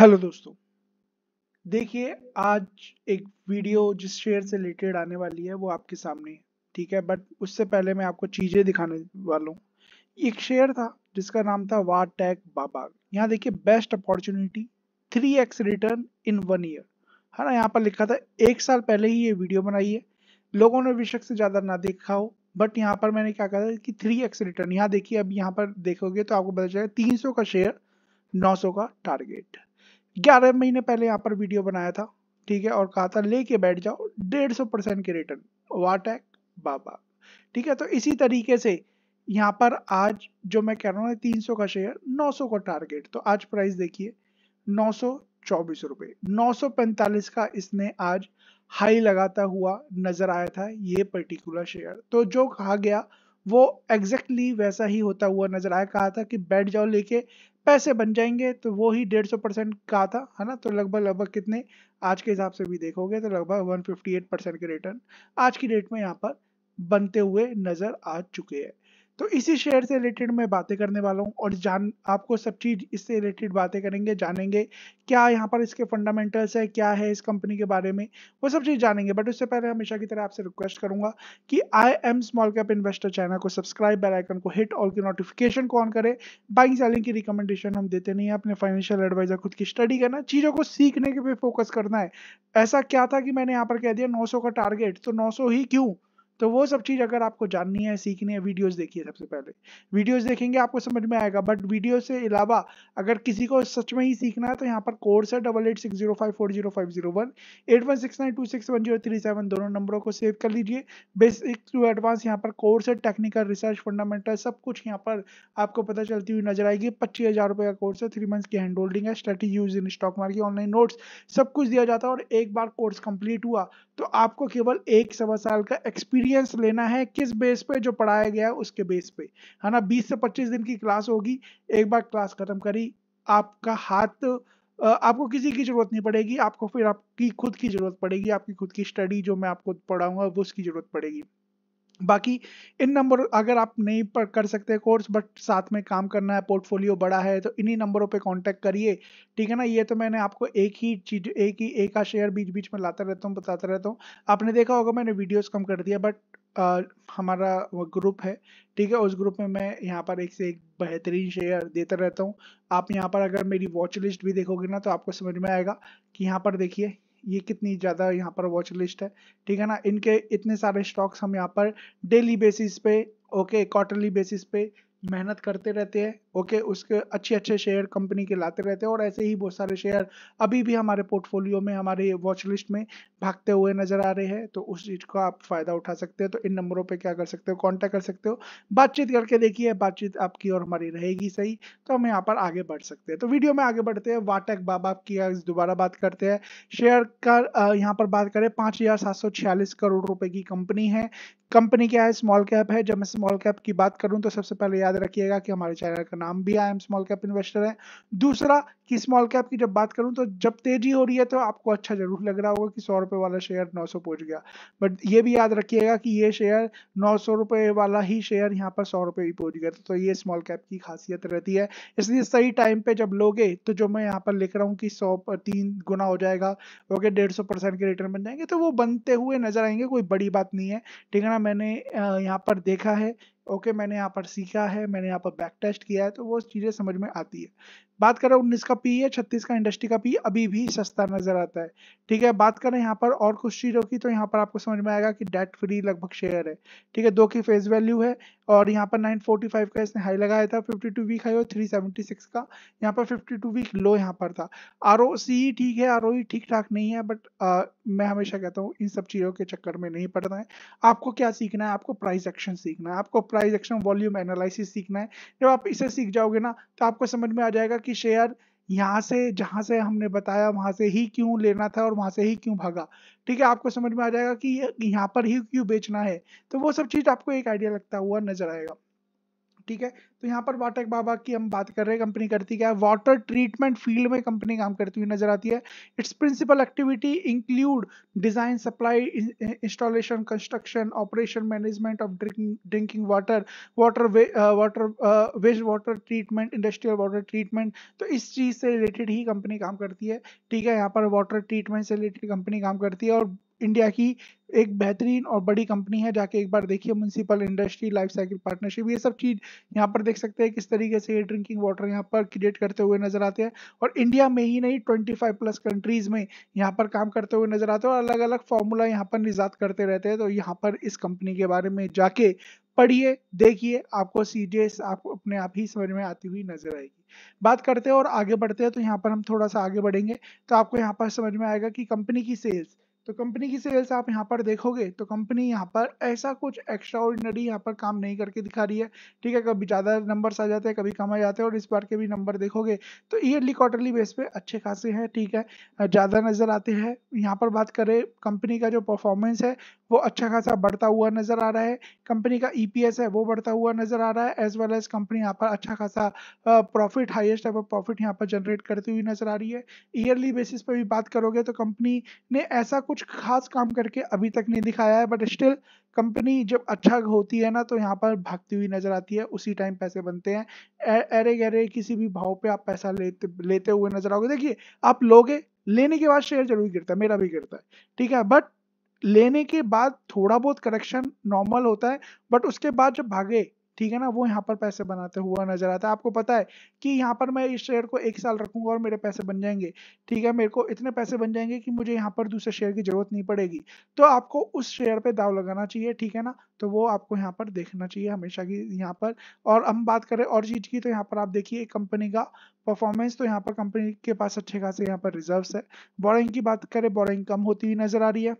Hello दोस्तों देखिए आज एक वीडियो जिस शेयर से रिलेटेड आने वाली है वो आपके सामने है ठीक है बट उससे पहले मैं आपको चीज़ें दिखाने वाला हूँ एक शेयर था जिसका नाम था वाटेक बाबा यहाँ देखिए best opportunity three x return in one year है ना यहाँ पर लिखा था एक साल पहले ही ये वीडियो बनाई है लोगों ने बेशक से ज़्यादा ना देखा हो बट यहाँ पर मैंने क्या कहा था कि थ्री एक्स रिटर्न यहाँ देखिए अब यहाँ पर देखोगे तो आपको पता चलेगा तीन सौ का शेयर नौ सौ का टारगेट ग्यारह महीने पहले यहाँ पर वीडियो बनाया था ठीक है और कहा था लेके बैठ जाओ डेढ़ सौ परसेंट के रिटर्न वाटैक बाबा ठीक है तो इसी तरीके से यहाँ पर आज जो मैं कह रहा हूँ तीन सौ का शेयर नौ सौ का टारगेट तो आज प्राइस देखिए नौ सौ चौबीस रुपये नौ सौ पैंतालीस का इसने आज हाई लगाता हुआ नजर आया था ये पर्टिकुलर शेयर तो जो कहा गया वो एग्जैक्टली exactly वैसा ही होता हुआ नजर आया कहा था कि बैठ जाओ लेके पैसे बन जाएंगे तो वो ही डेढ़ सौ परसेंट का था है ना तो लगभग लगभग कितने आज के हिसाब से भी देखोगे तो लगभग वन फिफ्टी एट परसेंट के रिटर्न आज की डेट में यहाँ पर बनते हुए नज़र आ चुके हैं तो इसी शेयर से रिलेटेड मैं बातें करने वाला हूँ और जान आपको सब चीज़ इससे रिलेटेड बातें करेंगे जानेंगे क्या यहाँ पर इसके फंडामेंटल्स है क्या है इस कंपनी के बारे में वो सब चीज़ जानेंगे बट उससे पहले हमेशा की तरह आपसे रिक्वेस्ट करूँगा कि I am small cap investor channel को सब्सक्राइब बेल आइकन को हिट ऑल की नोटिफिकेशन को ऑन करें बाइंग सेलिंग की रिकमेंडेशन हम देते नहीं है अपने फाइनेंशियल एडवाइजर खुद की स्टडी करना चीज़ों को सीखने के पे फोकस करना है ऐसा क्या था कि मैंने यहाँ पर कह दिया नौ का टारगेट तो नौ ही क्यों तो वो सब चीज़ अगर आपको जाननी है सीखनी है वीडियोस देखिए सबसे पहले वीडियोस देखेंगे आपको समझ में आएगा बट वीडियो से अलावा अगर किसी को सच में ही सीखना है तो यहाँ पर कोर्स है double eight six zero five four zero five zero one eight one six nine two six one zero three seven दोनों नंबरों को सेव कर लीजिए बेसिक टू एडवांस यहाँ पर कोर्स है टेक्निकल रिसर्च फंडामेंटल सब कुछ यहाँ पर आपको पता चलती हुई नजर आएगी पच्चीस हज़ार रुपये का कोर्स है थ्री मंथ्स की हैंड होल्डिंग है strategy use in stock market online notes सब कुछ दिया जाता है और एक बार कोर्स कंप्लीट हुआ तो आपको केवल एक सवा साल का एक्सपीरियंस ऑडियंस लेना है किस बेस पे जो पढ़ाया गया उसके बेस पे है ना 20 से 25 दिन की क्लास होगी एक बार क्लास खत्म करी आपका हाथ आपको किसी की जरूरत नहीं पड़ेगी आपको फिर आपकी खुद की जरूरत पड़ेगी आपकी खुद की स्टडी जो मैं आपको पढ़ाऊंगा वो उसकी जरूरत पड़ेगी बाकी इन नंबर अगर आप नहीं पर कर सकते कोर्स बट साथ में काम करना है पोर्टफोलियो बड़ा है तो इन्हीं नंबरों पे कांटेक्ट करिए ठीक है ना ये तो मैंने आपको एक ही चीज एक ही एक का शेयर बीच बीच में लाता रहता हूँ बताता रहता हूँ आपने देखा होगा मैंने वीडियोस कम कर दिया बट आ, हमारा वो ग्रुप है ठीक है उस ग्रुप में मैं यहाँ पर एक से एक बेहतरीन शेयर देता रहता हूँ आप यहाँ पर अगर मेरी वॉच लिस्ट भी देखोगे ना तो आपको समझ में आएगा कि यहाँ पर देखिए ये कितनी ज़्यादा यहाँ पर वॉच लिस्ट है ठीक है ना इनके इतने सारे स्टॉक्स हम यहाँ पर डेली बेसिस पे ओके क्वार्टरली बेसिस पे मेहनत करते रहते हैं ओके उसके अच्छे अच्छे शेयर कंपनी के लाते रहते हैं और ऐसे ही बहुत सारे शेयर अभी भी हमारे पोर्टफोलियो में हमारे वॉच लिस्ट में भागते हुए नजर आ रहे हैं तो उस चीज का आप फायदा उठा सकते हैं तो इन नंबरों पर क्या कर सकते हो कॉन्टैक्ट कर सकते हो बातचीत करके देखिए बातचीत आपकी और हमारी रहेगी सही तो हम यहाँ पर आगे बढ़ सकते हैं तो वीडियो में आगे बढ़ते हैं वाटक बाबा की दोबारा बात करते हैं शेयर का यहाँ पर बात करें पाँच करोड़ रुपए की कंपनी है कंपनी क्या है स्मॉल कैप है जब मैं स्मॉल कैप की बात करूँ तो सबसे पहले याद रखिएगा कि हमारे चैनल का नाम भी I am small cap investor है दूसरा कि स्मॉल कैप की जब बात करूं तो जब तेजी हो रही है तो आपको अच्छा जरूर लग रहा होगा कि सौ रुपये वाला शेयर नौ सौ पहुंच गया बट ये भी याद रखिएगा कि ये शेयर नौ सौ रुपये वाला ही शेयर यहाँ पर सौ रुपये भी पहुंच गया तो, तो ये स्मॉल कैप की खासियत रहती है इसलिए सही टाइम पे जब लोगे तो जो मैं यहाँ पर लिख रहा हूँ कि सौ तीन गुना हो जाएगा ओके डेढ़ सौ परसेंट के रिटर्न बन जाएंगे तो वो बनते हुए नजर आएंगे कोई बड़ी बात नहीं है ठीक है ना मैंने यहाँ पर देखा है ओके मैंने यहाँ पर सीखा है मैंने यहाँ पर बैक टेस्ट किया है तो वो चीज़ें समझ में आती है बात करें उन्नीस का पी e है छत्तीस का इंडस्ट्री का पी e, अभी भी सस्ता नजर आता है ठीक है बात करें यहाँ पर और कुछ चीज़ों की तो यहाँ पर आपको समझ में आएगा कि डेट फ्री लगभग शेयर है ठीक है दो की फेस वैल्यू है और यहाँ पर 945 का इसने हाई लगाया था 52 वीक हाई और 376 का यहाँ पर 52 वीक लो यहाँ पर था आर e ठीक है आर ठीक ठाक नहीं है बट आ, मैं हमेशा कहता हूँ इन सब चीज़ों के चक्कर में नहीं पड़ता है आपको क्या सीखना है आपको प्राइस एक्शन सीखना है आपको प्राइस ट्रांजेक्शन वॉल्यूम एनालिसिस सीखना है जब आप इसे सीख जाओगे ना तो आपको समझ में आ जाएगा कि शेयर यहाँ से जहाँ से हमने बताया वहाँ से ही क्यों लेना था और वहाँ से ही क्यों भागा ठीक है आपको समझ में आ जाएगा कि यहाँ पर ही क्यों बेचना है तो वो सब चीज़ आपको एक आइडिया लगता हुआ नजर आएगा ठीक है तो यहाँ पर वाटर बाबा की हम बात कर रहे हैं कंपनी करती क्या है वाटर ट्रीटमेंट फील्ड में कंपनी काम करती हुई नजर आती है its principal activity include design supply installation construction operation management of drinking water water water waste water treatment industrial water treatment तो इस चीज से रिलेटेड ही कंपनी काम करती है ठीक है यहाँ पर वाटर ट्रीटमेंट से रिलेटेड कंपनी काम करती है और इंडिया की एक बेहतरीन और बड़ी कंपनी है जाके एक बार देखिए municipal industry life cycle partnership ये सब चीज़ यहाँ पर देख सकते हैं किस तरीके से ये ड्रिंकिंग वाटर यहाँ पर क्रिएट करते हुए नजर आते हैं और इंडिया में ही नहीं 25 प्लस कंट्रीज में यहाँ पर काम करते हुए नजर आते हैं और अलग अलग फॉर्मूला यहाँ पर निजात करते रहते हैं तो यहाँ पर इस कंपनी के बारे में जाके पढ़िए देखिए आपको सीरियस आपको अपने आप ही समझ में आती हुई नजर आएगी बात करते हैं और आगे बढ़ते हैं तो यहाँ पर हम थोड़ा सा आगे बढ़ेंगे तो आपको यहाँ पर समझ में आएगा कि कंपनी की सेल्स तो कंपनी की सेल्स आप यहाँ पर देखोगे तो कंपनी यहाँ पर ऐसा कुछ एक्स्ट्रा ऑर्डिनरी यहाँ पर काम नहीं करके दिखा रही है ठीक है कभी ज़्यादा नंबर्स आ जाते हैं कभी कम आ जाते हैं और इस बार के भी नंबर देखोगे तो ईयरली क्वार्टरली बेस पे अच्छे खासे हैं ठीक है, है? ज़्यादा नज़र आते हैं यहाँ पर बात करें कंपनी का जो परफॉर्मेंस है वो अच्छा खासा बढ़ता हुआ नज़र आ रहा है कंपनी का ई e है वो बढ़ता हुआ नज़र आ रहा है एज वेल एज कंपनी यहाँ पर अच्छा खासा प्रॉफिट हाइस्ट टाइप प्रॉफिट यहाँ पर जनरेट करती हुई नज़र आ रही है ईयरली बेसिस पर भी बात करोगे तो कंपनी ने ऐसा कुछ खास काम करके अभी तक नहीं दिखाया है बट स्टिल कंपनी जब अच्छा होती है ना तो यहाँ पर भागती हुई नजर आती है उसी टाइम पैसे बनते हैं अरे गहरे किसी भी भाव पे आप पैसा लेते लेते हुए नजर आओगे देखिए आप लोगे लेने के बाद शेयर जरूर गिरता है मेरा भी गिरता है ठीक है बट लेने के बाद थोड़ा बहुत करेक्शन नॉर्मल होता है बट उसके बाद जब भागे ठीक है ना वो यहाँ पर पैसे बनाते हुआ नजर आता है आपको पता है कि यहाँ पर मैं इस शेयर को एक साल रखूंगा और मेरे पैसे बन जाएंगे ठीक है मेरे को इतने पैसे बन जाएंगे कि मुझे यहाँ पर दूसरे शेयर की जरूरत नहीं पड़ेगी तो आपको उस शेयर पे दाव लगाना चाहिए ठीक है ना तो वो आपको यहाँ पर देखना चाहिए हमेशा की यहाँ पर और हम बात करें और चीज की तो यहाँ पर आप देखिए कंपनी का परफॉर्मेंस तो यहाँ पर कंपनी के पास अच्छे खासे यहाँ पर रिजर्व है बोरिंग की बात करें बोरिंग कम होती हुई नजर आ रही है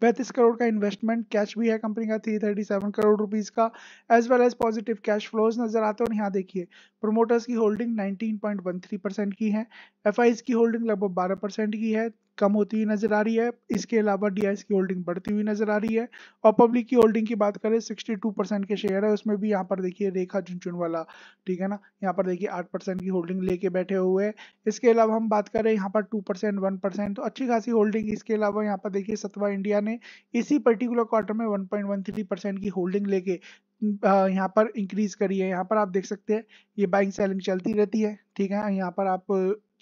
पैंतीस करोड़ का इन्वेस्टमेंट कैश भी है कंपनी का three thirty seven crore rupees का as well as positive cash flows नजर आते हैं यहाँ देखिए प्रोमोटर्स की holding nineteen point one three percent की है एफ की होल्डिंग लगभग बारह परसेंट की है कम होती हुई नजर आ रही है इसके अलावा डी की होल्डिंग बढ़ती हुई नजर आ रही है और पब्लिक की होल्डिंग की बात करें टू परसेंट के शेयर है उसमें भी यहाँ पर देखिए रेखा वाला ठीक है ना यहाँ पर देखिए आठ परसेंट की होल्डिंग लेके बैठे हुए हैं इसके अलावा हम बात करें यहाँ पर टू परसेंट वन परसेंट तो अच्छी खासी होल्डिंग इसके अलावा यहाँ पर देखिए सतवा इंडिया ने इसी पर्टिकुलर क्वार्टर में वन की होल्डिंग लेके यहाँ पर इंक्रीज करी है यहाँ पर आप देख सकते हैं ये बाइंग सेलिंग चलती रहती है ठीक है यहाँ पर आप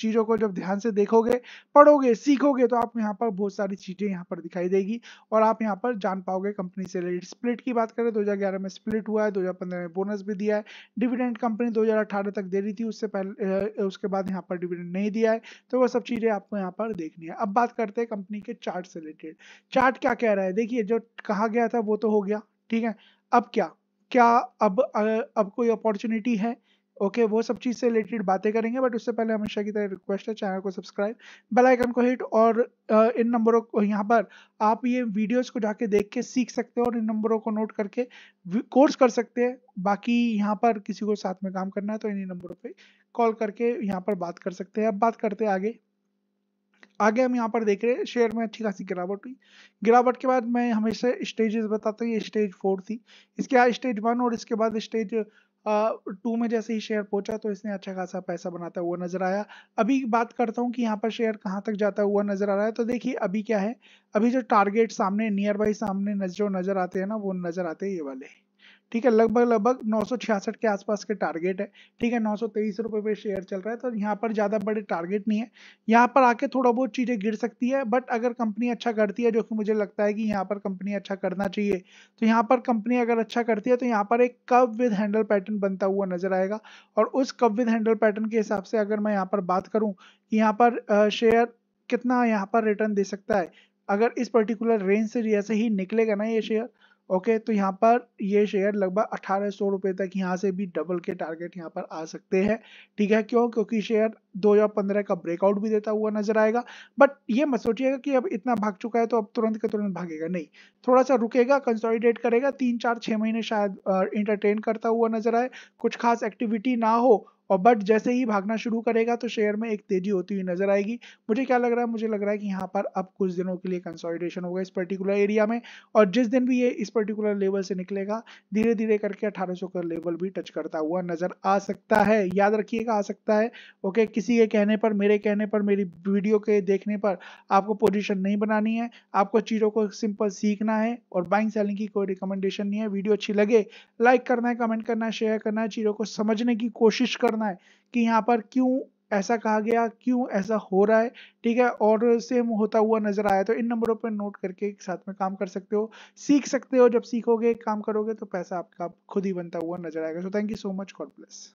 चीज़ों को जब ध्यान से देखोगे पढ़ोगे सीखोगे तो आप यहाँ पर बहुत सारी चीज़ें यहाँ पर दिखाई देगी और आप यहाँ पर जान पाओगे कंपनी से रिलेटेड स्प्लिट की बात करें दो में स्प्लिट हुआ है दो में बोनस भी दिया है डिविडेंड कंपनी दो तक दे रही थी उससे पहले उसके बाद यहाँ पर डिविडेंड नहीं दिया है तो वो सब चीज़ें आपको यहाँ पर देखनी है अब बात करते हैं कंपनी के चार्ट से रिलेटेड चार्ट क्या कह रहा है देखिए जो कहा गया था वो तो हो गया ठीक है अब क्या क्या अब अब कोई अपॉर्चुनिटी है ओके okay, वो सब चीज़ से रिलेटेड बातें करेंगे बट उससे पहले हमेशा की तरह रिक्वेस्ट है चैनल को सब्सक्राइब बेल आइकन को हिट और इन नंबरों को यहाँ पर आप ये वीडियोस को जाके देख के सीख सकते हो और इन नंबरों को नोट करके कोर्स कर सकते हैं बाकी यहाँ पर किसी को साथ में काम करना है तो इन्हीं नंबरों पर कॉल करके यहाँ पर बात कर सकते हैं अब बात करते हैं आगे आगे हम यहाँ पर देख रहे हैं शेयर में अच्छी खासी गिरावट हुई गिरावट के बाद मैं हमेशा स्टेजेस बताता हूँ ये स्टेज फोर थी इसके बाद स्टेज वन और इसके बाद स्टेज टू में जैसे ही शेयर पहुंचा तो इसने अच्छा खासा पैसा बनाता हुआ नजर आया अभी बात करता हूं कि यहाँ पर शेयर कहाँ तक जाता हुआ नजर आ रहा है तो देखिए अभी क्या है अभी जो टारगेट सामने नियर बाई सामने जो नजर आते हैं ना वो नजर आते हैं ये वाले ठीक है लगभग लगभग नौ के आसपास के टारगेट है ठीक है नौ रुपए पे शेयर चल रहा है तो यहाँ पर ज़्यादा बड़े टारगेट नहीं है यहाँ पर आके थोड़ा बहुत चीज़ें गिर सकती है बट अगर कंपनी अच्छा करती है जो कि मुझे लगता है कि यहाँ पर कंपनी अच्छा करना चाहिए तो यहाँ पर कंपनी अगर अच्छा करती है तो यहाँ पर एक कब विद हैंडल पैटर्न बनता हुआ नजर आएगा और उस कब विद हैंडल पैटर्न के हिसाब से अगर मैं यहाँ पर बात करूँ कि यहाँ पर शेयर कितना यहाँ पर रिटर्न दे सकता है अगर इस पर्टिकुलर रेंज से जैसे ही निकलेगा ना ये शेयर ओके तो यहाँ पर ये शेयर लगभग अठारह सौ रुपये तक यहाँ से भी डबल के टारगेट यहाँ पर आ सकते हैं ठीक है क्यों क्योंकि शेयर 2015 का ब्रेकआउट भी देता हुआ नजर आएगा बट ये मत सोचिएगा कि अब इतना भाग चुका है तो अब तुरंत के तुरंत भागेगा नहीं थोड़ा सा रुकेगा कंसोलिडेट करेगा तीन चार छः महीने शायद इंटरटेन करता हुआ नजर आए कुछ खास एक्टिविटी ना हो और बट जैसे ही भागना शुरू करेगा तो शेयर में एक तेजी होती हुई नजर आएगी मुझे क्या लग रहा है मुझे लग रहा है कि यहाँ पर अब कुछ दिनों के लिए कंसोलिडेशन होगा इस पर्टिकुलर एरिया में और जिस दिन भी ये इस पर्टिकुलर लेवल से निकलेगा धीरे धीरे करके अठारह का लेवल भी टच करता हुआ नजर आ सकता है याद रखिएगा आ सकता है ओके किसी के कहने पर मेरे कहने पर मेरी वीडियो के देखने पर आपको पोजिशन नहीं बनानी है आपको चीज़ों को सिंपल सीखना है और बाइंग सेलिंग की कोई रिकमेंडेशन नहीं है वीडियो अच्छी लगे लाइक करना है कमेंट करना है शेयर करना है चीज़ों को समझने की कोशिश करना करना है कि यहाँ पर क्यों ऐसा कहा गया क्यों ऐसा हो रहा है ठीक है और सेम होता हुआ नजर आया तो इन नंबरों पर नोट करके एक साथ में काम कर सकते हो सीख सकते हो जब सीखोगे काम करोगे तो पैसा आपका खुद ही बनता हुआ नजर आएगा so thank you so much God bless